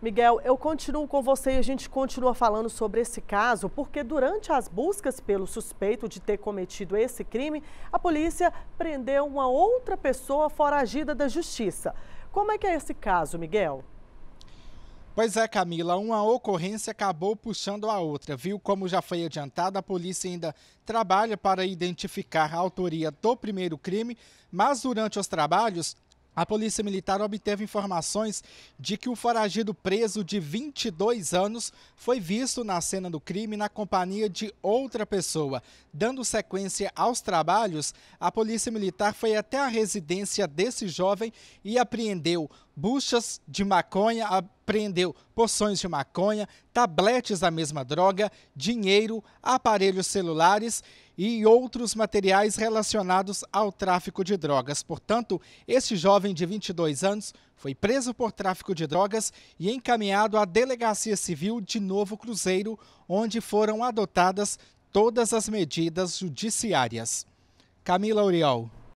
Miguel, eu continuo com você e a gente continua falando sobre esse caso, porque durante as buscas pelo suspeito de ter cometido esse crime, a polícia prendeu uma outra pessoa foragida da justiça. Como é que é esse caso, Miguel? Pois é, Camila, uma ocorrência acabou puxando a outra, viu? Como já foi adiantado, a polícia ainda trabalha para identificar a autoria do primeiro crime, mas durante os trabalhos, a polícia militar obteve informações de que o foragido preso de 22 anos foi visto na cena do crime na companhia de outra pessoa. Dando sequência aos trabalhos, a polícia militar foi até a residência desse jovem e apreendeu buchas de maconha, apreendeu porções de maconha, tabletes da mesma droga, dinheiro, aparelhos celulares e outros materiais relacionados ao tráfico de drogas. Portanto, este jovem de 22 anos foi preso por tráfico de drogas e encaminhado à Delegacia Civil de Novo Cruzeiro, onde foram adotadas todas as medidas judiciárias. Camila Oriol.